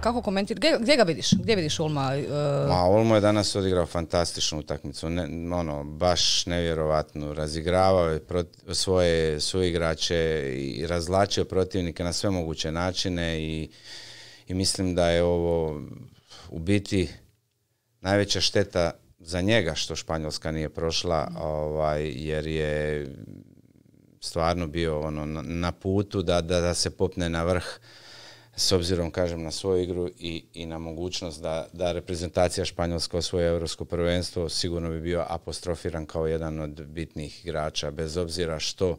Kako komentir, gdje, gdje, ga vidiš? Gdje vidiš Ulma? E, Ma, je danas odigrao fantastičnu utakmicu, ne, ono, baš nevjerojatno Razigravao je svoje suigrače i razlačio protivnike na sve moguće načine i, i mislim da je ovo u biti najveća šteta za njega što Španjolska nije prošla, ovaj, jer je stvarno bio ono na, putu da, da, da se popne na vrh s obzirom, kažem, na svoju igru i, i na mogućnost da, da reprezentacija Španjolska osvoje europsko prvenstvo, sigurno bi bio apostrofiran kao jedan od bitnih igrača, bez obzira što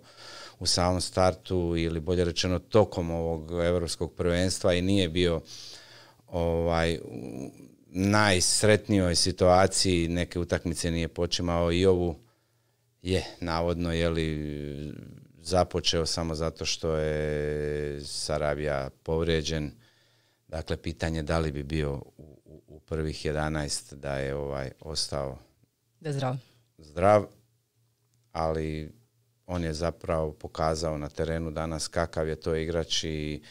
u samom startu ili bolje rečeno tokom ovog europskog prvenstva i nije bio ovaj u najsretnijoj situaciji neke utakmice nije počimao i ovu je navodno je započeo samo zato što je Sarabija povrijeđen. Dakle, pitanje da li bi bio u, u prvih 11 da je ovaj ostao da zdrav. zdrav, ali on je zapravo pokazao na terenu danas kakav je to igrač i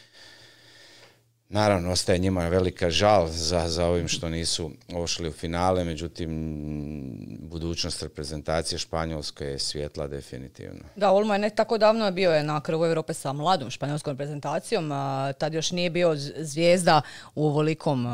Naravno, ostaje njima velika žal za, za ovim što nisu ošli u finale, međutim, budućnost reprezentacije Španjolske je svijetla definitivno. Da, Olmo je ne tako davno bio je na krvu Europe sa mladom španjolskom reprezentacijom, tad još nije bio zvijezda u ovolikom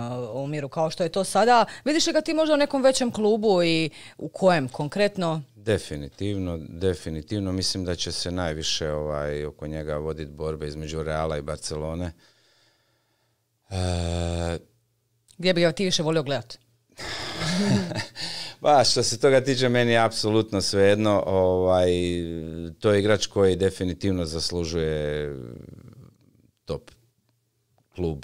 kao što je to sada. Vidiš li ga ti možda u nekom većem klubu i u kojem konkretno? Definitivno, definitivno. Mislim da će se najviše ovaj, oko njega voditi borbe između Reala i Barcelone. E, Gdje bi ga ti više volio gledati? ba, što se toga tiče, meni je apsolutno svejedno. Ovaj, to je igrač koji definitivno zaslužuje top klub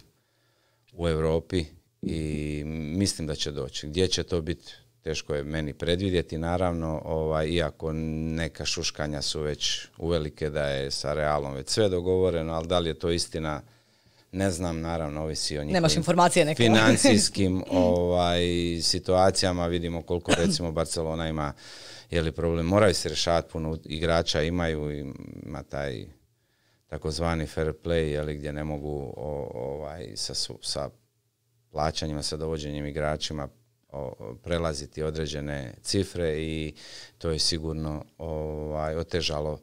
u Europi i mislim da će doći. Gdje će to biti, teško je meni predvidjeti, naravno, ovaj, iako neka šuškanja su već uvelike da je sa Realom već sve dogovoreno, ali da li je to istina, ne znam, naravno, ovisi o njihovim Nemaš financijskim ovaj, situacijama. Vidimo koliko, recimo, Barcelona ima je li problem. Moraju se rješavati puno igrača, imaju, ima taj takozvani fair play, gdje ne mogu ovaj, sa, plaćanjima, sa dovođenjem igračima prelaziti određene cifre i to je sigurno ovaj, otežalo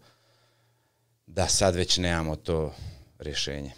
da sad već nemamo to rješenje.